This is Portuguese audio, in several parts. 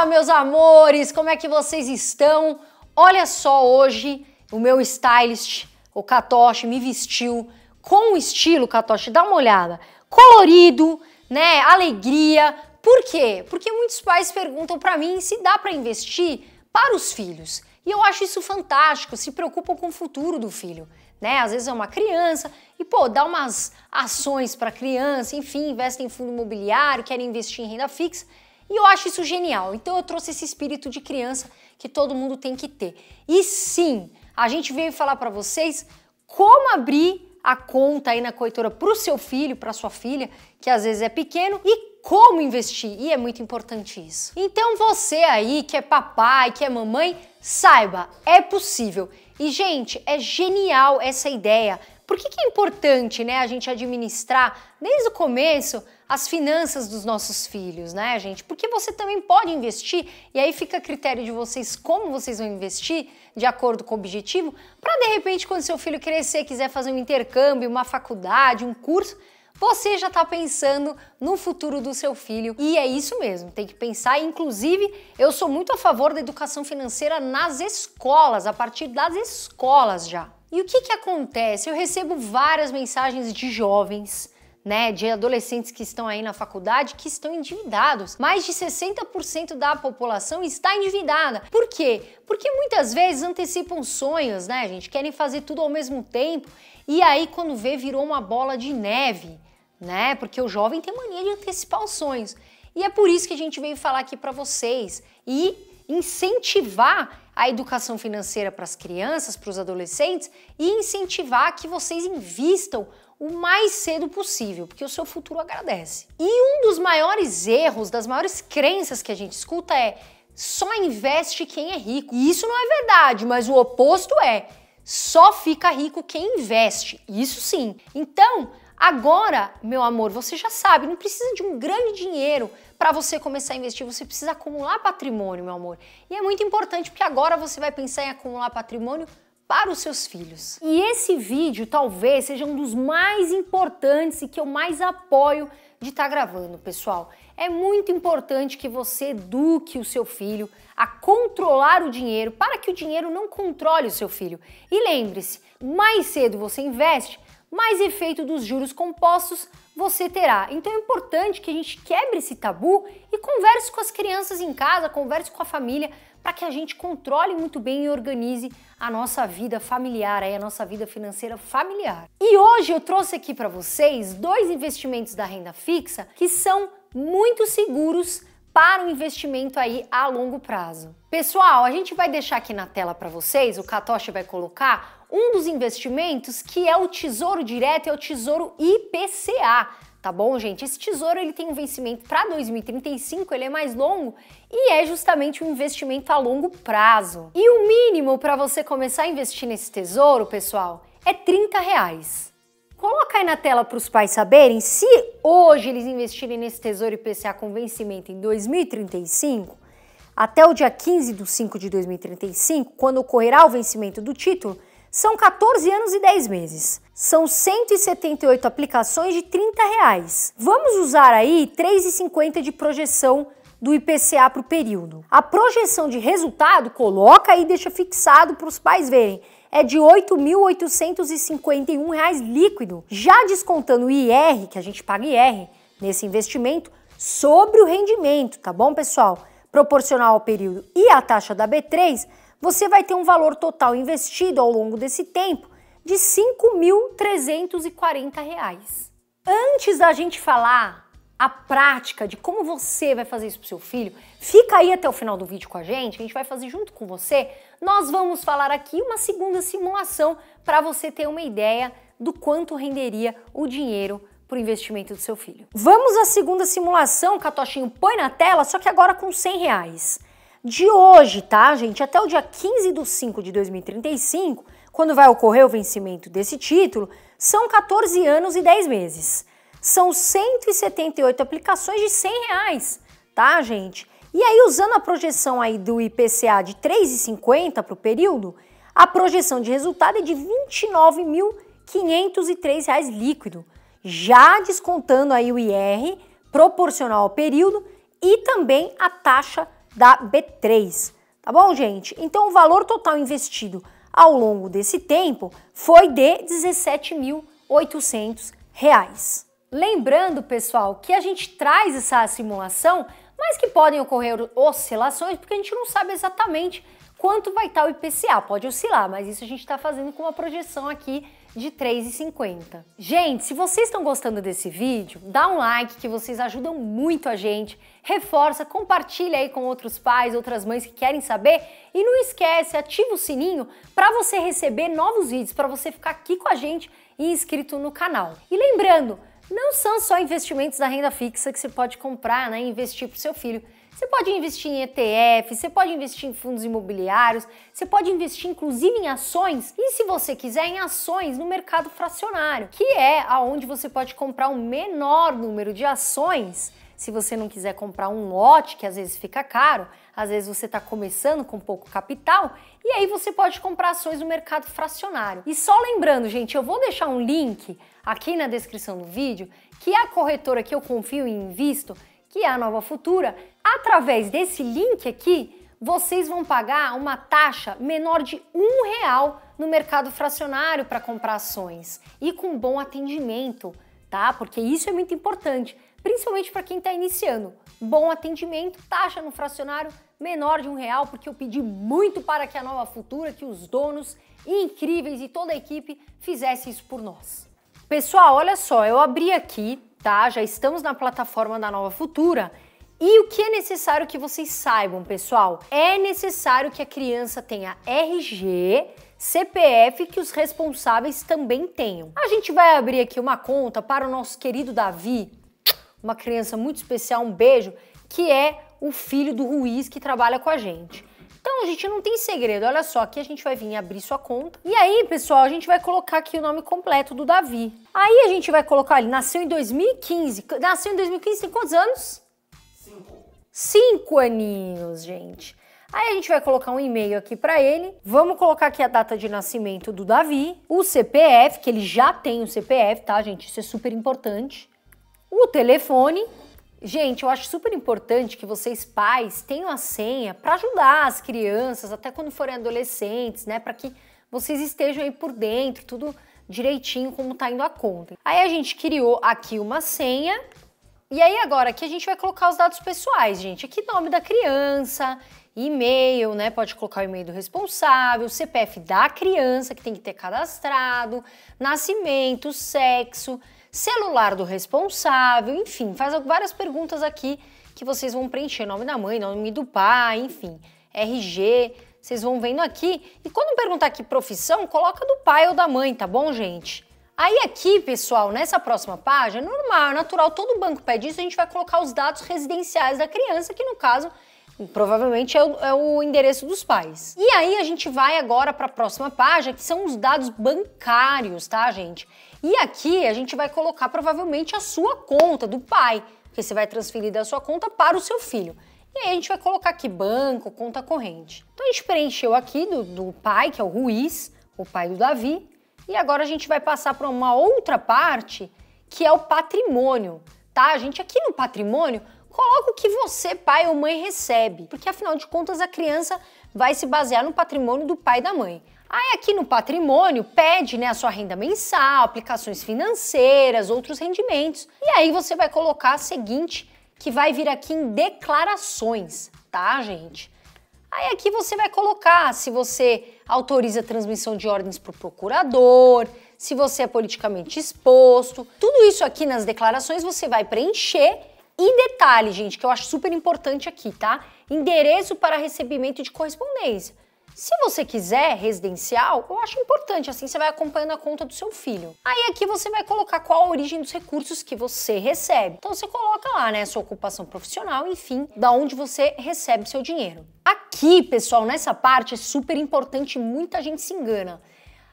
Fala, meus amores, como é que vocês estão? Olha só hoje, o meu stylist, o Katoshi, me vestiu com estilo, Katoshi, dá uma olhada. Colorido, né? Alegria. Por quê? Porque muitos pais perguntam para mim se dá para investir para os filhos. E eu acho isso fantástico, se preocupam com o futuro do filho, né? Às vezes é uma criança e pô, dá umas ações para criança, enfim, investem em fundo imobiliário, querem investir em renda fixa. E eu acho isso genial. Então eu trouxe esse espírito de criança que todo mundo tem que ter. E sim, a gente veio falar para vocês como abrir a conta aí na corretora para o seu filho, para sua filha, que às vezes é pequeno, e como investir. E é muito importante isso. Então você aí que é papai, que é mamãe, saiba, é possível. E gente, é genial essa ideia. Por que, que é importante né, a gente administrar desde o começo as finanças dos nossos filhos, né, gente? Porque você também pode investir, e aí fica a critério de vocês como vocês vão investir, de acordo com o objetivo, para de repente, quando seu filho crescer, quiser fazer um intercâmbio, uma faculdade, um curso, você já está pensando no futuro do seu filho e é isso mesmo, tem que pensar. Inclusive, eu sou muito a favor da educação financeira nas escolas, a partir das escolas já. E o que, que acontece? Eu recebo várias mensagens de jovens né, de adolescentes que estão aí na faculdade que estão endividados. Mais de 60% da população está endividada. Por quê? Porque muitas vezes antecipam sonhos, né, gente? Querem fazer tudo ao mesmo tempo e aí quando vê virou uma bola de neve, né? Porque o jovem tem mania de antecipar os sonhos. E é por isso que a gente veio falar aqui para vocês e incentivar a educação financeira para as crianças, para os adolescentes e incentivar que vocês invistam o mais cedo possível, porque o seu futuro agradece. E um dos maiores erros, das maiores crenças que a gente escuta é só investe quem é rico. E isso não é verdade, mas o oposto é só fica rico quem investe. Isso sim. Então, Agora, meu amor, você já sabe, não precisa de um grande dinheiro para você começar a investir, você precisa acumular patrimônio, meu amor. E é muito importante porque agora você vai pensar em acumular patrimônio para os seus filhos. E esse vídeo talvez seja um dos mais importantes e que eu mais apoio de estar tá gravando, pessoal. É muito importante que você eduque o seu filho a controlar o dinheiro para que o dinheiro não controle o seu filho. E lembre-se, mais cedo você investe, mais efeito dos juros compostos você terá. Então é importante que a gente quebre esse tabu e converse com as crianças em casa, converse com a família, para que a gente controle muito bem e organize a nossa vida familiar, aí, a nossa vida financeira familiar. E hoje eu trouxe aqui para vocês dois investimentos da renda fixa que são muito seguros para um investimento aí a longo prazo. Pessoal, a gente vai deixar aqui na tela para vocês, o Katoshi vai colocar um dos investimentos que é o Tesouro Direto, é o Tesouro IPCA. Tá bom, gente? Esse tesouro ele tem um vencimento para 2035, ele é mais longo e é justamente um investimento a longo prazo. E o mínimo para você começar a investir nesse tesouro, pessoal, é 30 reais. Coloca aí na tela para os pais saberem se hoje eles investirem nesse Tesouro IPCA com vencimento em 2035, até o dia 15 de 5 de 2035, quando ocorrerá o vencimento do título, são 14 anos e 10 meses. São 178 aplicações de 30 reais. Vamos usar aí 3,50 de projeção do IPCA para o período. A projeção de resultado, coloca e deixa fixado para os pais verem, é de R$ 8.851 líquido. Já descontando o IR, que a gente paga IR nesse investimento, sobre o rendimento, tá bom, pessoal? Proporcional ao período e à taxa da B3, você vai ter um valor total investido ao longo desse tempo de R$ 5.340. Antes da gente falar a prática de como você vai fazer isso pro seu filho, fica aí até o final do vídeo com a gente, que a gente vai fazer junto com você. Nós vamos falar aqui uma segunda simulação para você ter uma ideia do quanto renderia o dinheiro para o investimento do seu filho. Vamos à segunda simulação, Catochinho, põe na tela, só que agora com 100 reais. De hoje, tá, gente, até o dia 15 de 5 de 2035, quando vai ocorrer o vencimento desse título, são 14 anos e 10 meses. São 178 aplicações de 100 reais, tá, gente? E aí, usando a projeção aí do IPCA de 3,50 para o período, a projeção de resultado é de R$ reais líquido, já descontando aí o IR proporcional ao período e também a taxa da B3. Tá bom, gente? Então, o valor total investido ao longo desse tempo foi de R$ 17.800. Lembrando, pessoal, que a gente traz essa simulação, mas que podem ocorrer oscilações, porque a gente não sabe exatamente quanto vai estar o IPCA. Pode oscilar, mas isso a gente está fazendo com uma projeção aqui de 3,50. Gente, se vocês estão gostando desse vídeo, dá um like que vocês ajudam muito a gente, reforça, compartilha aí com outros pais, outras mães que querem saber e não esquece, ativa o sininho para você receber novos vídeos, para você ficar aqui com a gente e inscrito no canal. E lembrando, não são só investimentos da renda fixa que você pode comprar, né, investir para o seu filho. Você pode investir em ETF, você pode investir em fundos imobiliários, você pode investir inclusive em ações e, se você quiser, em ações no mercado fracionário, que é aonde você pode comprar o um menor número de ações se você não quiser comprar um lote, que às vezes fica caro, às vezes você está começando com pouco capital, e aí você pode comprar ações no mercado fracionário. E só lembrando, gente, eu vou deixar um link aqui na descrição do vídeo, que é a corretora que eu confio e invisto, que é a Nova Futura, através desse link aqui, vocês vão pagar uma taxa menor de um real no mercado fracionário para comprar ações e com bom atendimento, tá? Porque isso é muito importante principalmente para quem está iniciando. Bom atendimento, taxa no fracionário menor de um real, porque eu pedi muito para que a Nova Futura, que os donos incríveis e toda a equipe fizesse isso por nós. Pessoal, olha só, eu abri aqui, tá? Já estamos na plataforma da Nova Futura. E o que é necessário que vocês saibam, pessoal? É necessário que a criança tenha RG, CPF que os responsáveis também tenham. A gente vai abrir aqui uma conta para o nosso querido Davi, uma criança muito especial, um beijo, que é o filho do Ruiz que trabalha com a gente. Então, a gente não tem segredo. Olha só, aqui a gente vai vir abrir sua conta. E aí, pessoal, a gente vai colocar aqui o nome completo do Davi. Aí a gente vai colocar, ele nasceu em 2015. Nasceu em 2015, tem quantos anos? Cinco. Cinco aninhos, gente. Aí a gente vai colocar um e-mail aqui para ele. Vamos colocar aqui a data de nascimento do Davi, o CPF, que ele já tem o CPF, tá, gente? Isso é super importante. O telefone. Gente, eu acho super importante que vocês pais tenham a senha para ajudar as crianças, até quando forem adolescentes, né, para que vocês estejam aí por dentro, tudo direitinho como tá indo a conta. Aí a gente criou aqui uma senha. E aí agora aqui a gente vai colocar os dados pessoais, gente. Aqui nome da criança, e-mail, né? Pode colocar o e-mail do responsável, CPF da criança que tem que ter cadastrado, nascimento, sexo, celular do responsável, enfim, faz várias perguntas aqui que vocês vão preencher, nome da mãe, nome do pai, enfim, RG, vocês vão vendo aqui. E quando perguntar aqui profissão, coloca do pai ou da mãe, tá bom, gente? Aí aqui, pessoal, nessa próxima página, normal, é natural, todo banco pede isso, a gente vai colocar os dados residenciais da criança, que no caso Provavelmente é o, é o, endereço dos pais. E aí a gente vai agora para a próxima página, que são os dados bancários, tá, gente? E aqui a gente vai colocar provavelmente a sua conta do pai, que você vai transferir da sua conta para o seu filho. E aí a gente vai colocar aqui banco, conta corrente. Então a gente preencheu aqui do, do pai, que é o Ruiz, o pai do Davi. E agora a gente vai passar para uma outra parte, que é o patrimônio, tá? A gente aqui no patrimônio coloca o que você, pai ou mãe, recebe, porque afinal de contas a criança vai se basear no patrimônio do pai e da mãe. Aí aqui no patrimônio pede né, a sua renda mensal, aplicações financeiras, outros rendimentos. E aí você vai colocar a seguinte, que vai vir aqui em declarações, tá, gente? Aí aqui você vai colocar se você autoriza a transmissão de ordens para o procurador, se você é politicamente exposto. Tudo isso aqui nas declarações você vai preencher e detalhe, gente, que eu acho super importante aqui, tá? Endereço para recebimento de correspondência. Se você quiser residencial, eu acho importante, assim você vai acompanhando a conta do seu filho. Aí aqui você vai colocar qual a origem dos recursos que você recebe. Então você coloca lá, né, sua ocupação profissional, enfim, da onde você recebe seu dinheiro. Aqui, pessoal, nessa parte é super importante, muita gente se engana.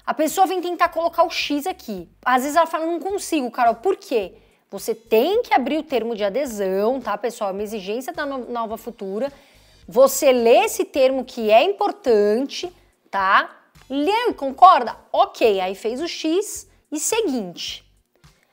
A pessoa vem tentar colocar o X aqui. Às vezes ela fala, não consigo, Carol, por quê? Você tem que abrir o termo de adesão, tá, pessoal? É uma exigência da Nova Futura. Você lê esse termo que é importante, tá? Lê e concorda? Ok, aí fez o X e seguinte.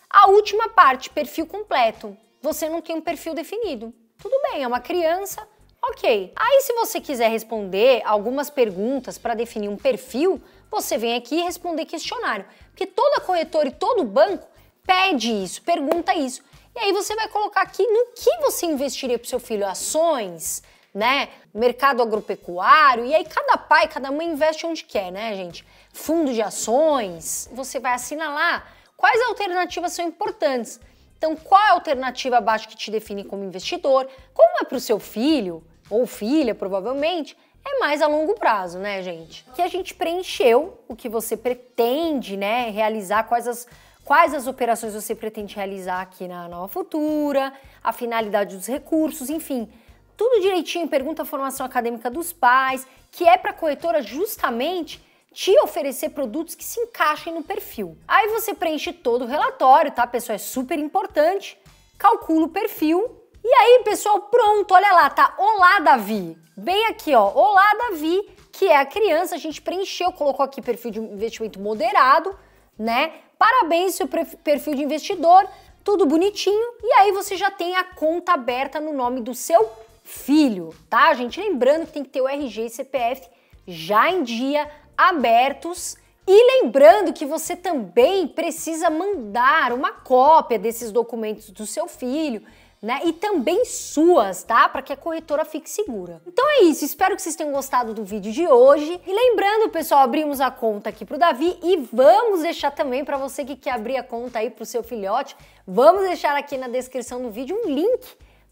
A última parte, perfil completo. Você não tem um perfil definido. Tudo bem, é uma criança, ok. Aí, se você quiser responder algumas perguntas para definir um perfil, você vem aqui responder questionário. Porque toda corretora e todo banco pede isso, pergunta isso. E aí você vai colocar aqui no que você investiria para o seu filho, ações, né? Mercado agropecuário. E aí cada pai, cada mãe investe onde quer, né, gente? Fundo de ações. Você vai lá, quais alternativas são importantes. Então, qual é a alternativa abaixo que te define como investidor? Como é para o seu filho ou filha, provavelmente? é mais a longo prazo, né, gente? Que a gente preencheu o que você pretende, né, realizar, quais as, quais as operações você pretende realizar aqui na Nova Futura, a finalidade dos recursos, enfim. Tudo direitinho, pergunta a formação acadêmica dos pais, que é para a corretora justamente te oferecer produtos que se encaixem no perfil. Aí você preenche todo o relatório, tá, pessoal? É super importante. Calcula o perfil e aí, pessoal, pronto, olha lá, tá Olá, Davi. Bem aqui, ó, Olá, Davi, que é a criança, a gente preencheu, colocou aqui perfil de investimento moderado, né? Parabéns, seu perfil de investidor, tudo bonitinho. E aí você já tem a conta aberta no nome do seu filho, tá, gente? Lembrando que tem que ter o RG e CPF já em dia, abertos. E lembrando que você também precisa mandar uma cópia desses documentos do seu filho né? E também suas, tá? Para que a corretora fique segura. Então é isso, espero que vocês tenham gostado do vídeo de hoje. E lembrando, pessoal, abrimos a conta aqui pro Davi e vamos deixar também para você que quer abrir a conta aí pro seu filhote, vamos deixar aqui na descrição do vídeo um link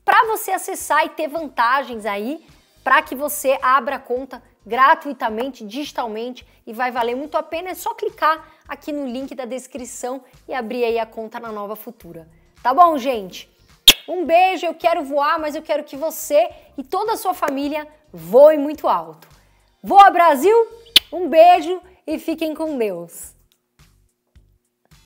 para você acessar e ter vantagens aí para que você abra a conta gratuitamente, digitalmente e vai valer muito a pena. É só clicar aqui no link da descrição e abrir aí a conta na Nova Futura. Tá bom, gente? Um beijo, eu quero voar, mas eu quero que você e toda a sua família voem muito alto. Voa Brasil, um beijo e fiquem com Deus.